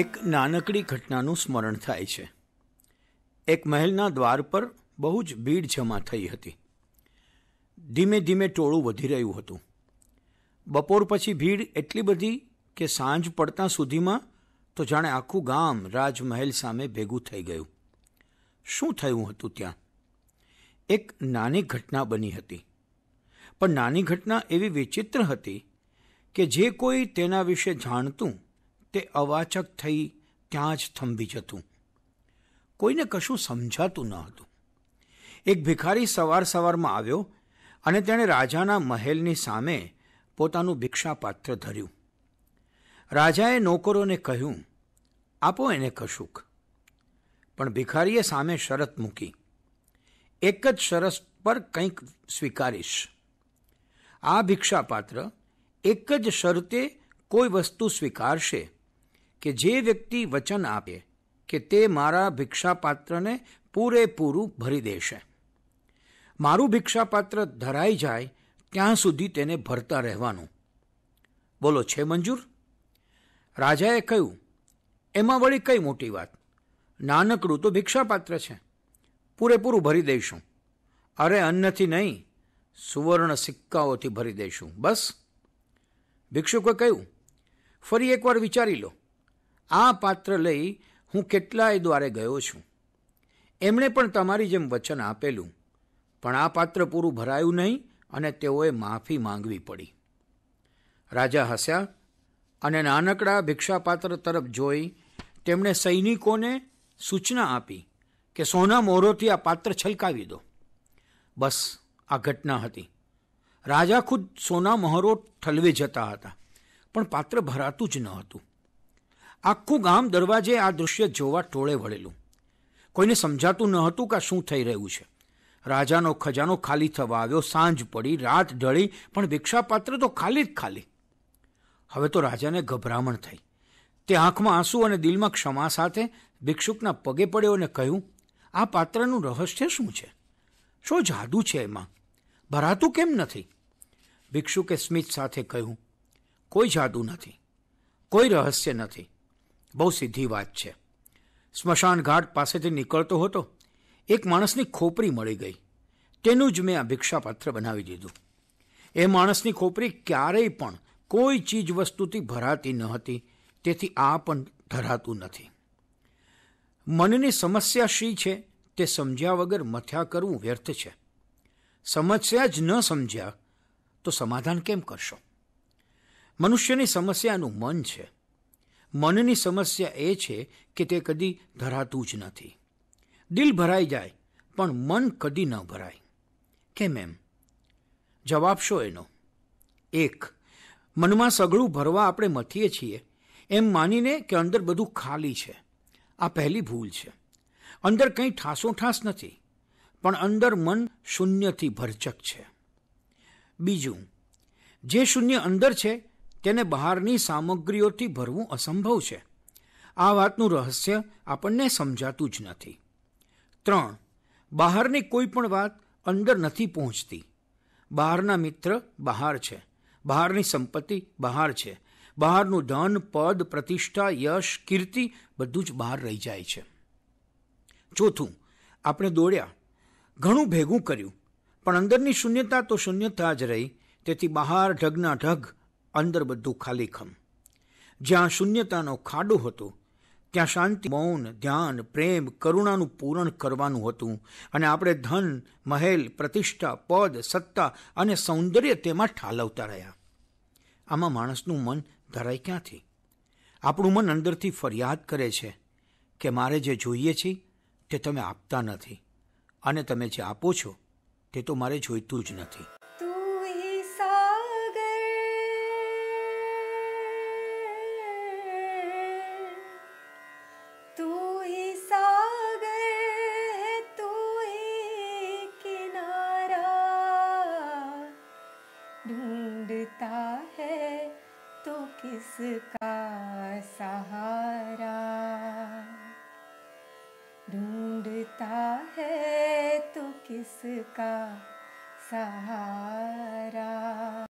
એક નાનકડી ઘટનાનું સ્મરણ થાય છે એક મહેલના દ્વાર પર બહુ જ ભીડ જમા થઈ હતી ધીમે ધીમે ટોળું વધી રહ્યું હતું બપોર પછી ભીડ એટલી બધી કે સાંજ પડતા સુધીમાં તો જાણે આખું ગામ રાજમહેલ સામે ભેગું થઈ ગયું શું થયું હતું ત્યાં એક નાની ઘટના બની હતી પણ નાની ઘટના એવી વિચિત્ર હતી કે જે કોઈ તેના વિશે જાણતું તે અવાચક થઈ ત્યાં જ થંભી જતું કોઈને કશું સમજાતું ન હતું એક ભિખારી સવાર સવારમાં આવ્યો અને તેણે રાજાના મહેલની સામે પોતાનું ભિક્ષાપાત્ર ધર્યું રાજાએ નોકરોને કહ્યું આપો એને કશુંક પણ ભિખારીએ સામે શરત મૂકી એક જ શરત પર કંઈક સ્વીકારીશ આ ભિક્ષાપાત્ર એક જ શરતે કોઈ વસ્તુ સ્વીકારશે કે જે વ્યક્તિ વચન આપે કે તે મારા ભિક્ષાપાત્રને પૂરેપૂરું ભરી દેશે મારું ભિક્ષાપાત્ર ધરાઈ જાય ત્યાં સુધી તેને ભરતા રહેવાનું બોલો છે મંજૂર રાજાએ કહ્યું એમાં વળી કઈ મોટી વાત નાનકડું તો ભિક્ષાપાત્ર છે પૂરેપૂરું ભરી દઈશું અરે અન્નથી નહીં સુવર્ણ સિક્કાઓથી ભરી દઈશું બસ ભિક્ષુકે કહ્યું ફરી એકવાર વિચારી લો આ પાત્ર લઈ હું કેટલાય દ્વારે ગયો છું એમણે પણ તમારી જેમ વચન આપેલું પણ આ પાત્ર પૂરું ભરાયું નહીં અને તેઓએ માફી માંગવી પડી રાજા હસ્યા અને નાનકડા ભિક્ષાપાત્ર તરફ જોઈ તેમણે સૈનિકોને સૂચના આપી કે સોના મોરોથી આ પાત્ર છલકાવી દો બસ આ ઘટના હતી રાજા ખુદ સોના મહોરો ઠલવે જતા હતા પણ પાત્ર ભરાતું જ ન હતું આખું ગામ દરવાજે આ દૃશ્ય જોવા ટોળે વળેલું કોઈને સમજાતું ન હતું કે શું થઈ રહ્યું છે રાજાનો ખજાનો ખાલી થવા આવ્યો સાંજ પડી રાત ઢળી પણ ભિક્ષાપાત્ર તો ખાલી જ ખાલી હવે તો રાજાને ગભરામણ થઈ તે આંખમાં આંસુ અને દિલમાં ક્ષમા સાથે ભિક્ષુકના પગે પડ્યો અને કહ્યું આ પાત્રનું રહસ્ય શું છે શું જાદુ છે એમાં ભરાતું કેમ નથી ભિક્ષુકે સ્મિત સાથે કહ્યું કોઈ જાદુ નથી કોઈ રહસ્ય નથી બહુ સીધી વાત છે સ્મશાન ઘાટ પાસેથી નીકળતો હતો એક માણસની ખોપરી મળી ગઈ તેનું જ મેં આ ભિક્ષાપાત્ર બનાવી દીધું એ માણસની ખોપરી ક્યારેય પણ કોઈ ચીજ વસ્તુથી ભરાતી ન હતી તેથી આ પણ ધરાતું નથી મનની સમસ્યા શી છે તે સમજ્યા વગર મથ્યા કરવું વ્યર્થ છે સમસ્યા જ ન સમજ્યા તો સમાધાન કેમ કરશો મનુષ્યની સમસ્યાનું મન છે મનની સમસ્યા એ છે કે તે કદી ધરાતું જ નથી દિલ ભરાઈ જાય પણ મન કદી ન ભરાય કેમ એમ જવાબ શો એનો એક મનમાં સઘળું ભરવા આપણે મથીએ છીએ એમ માનીને કે અંદર બધું ખાલી છે આ પહેલી ભૂલ છે અંદર કંઈ ઠાસોઠાસ નથી પણ અંદર મન શૂન્યથી ભરચક છે બીજું જે શૂન્ય અંદર છે તેને બહારની સામગ્રીઓથી ભરવું અસંભવ છે આ વાતનું રહસ્ય આપણને સમજાતું જ નથી ત્રણ બહારની કોઈ પણ વાત અંદર નથી પહોંચતી બહારના મિત્ર બહાર છે બહારની સંપત્તિ બહાર છે બહારનું ધન પદ પ્રતિષ્ઠા યશ કીર્તિ બધું જ બહાર રહી જાય છે ચોથું આપણે દોડ્યા ઘણું ભેગું કર્યું પણ અંદરની શૂન્યતા તો શૂન્યતા જ રહી તેથી બહાર ઢગના ઢગ અંદર બધું ખાલીખમ જ્યાં શૂન્યતાનો ખાડો હતો ત્યાં શાંતિ મૌન ધ્યાન પ્રેમ કરુણાનું પૂરણ કરવાનું હતું અને આપણે ધન મહેલ પ્રતિષ્ઠા પદ સત્તા અને સૌંદર્ય તેમાં ઠાલવતા રહ્યા આમાં માણસનું મન ધરાય ક્યાંથી આપણું મન અંદરથી ફરિયાદ કરે છે કે મારે જે જોઈએ છે તે તમે આપતા નથી અને તમે જે આપો છો તે તો મારે જોઈતું જ નથી ढूंढता है तो किसका किसका सहारा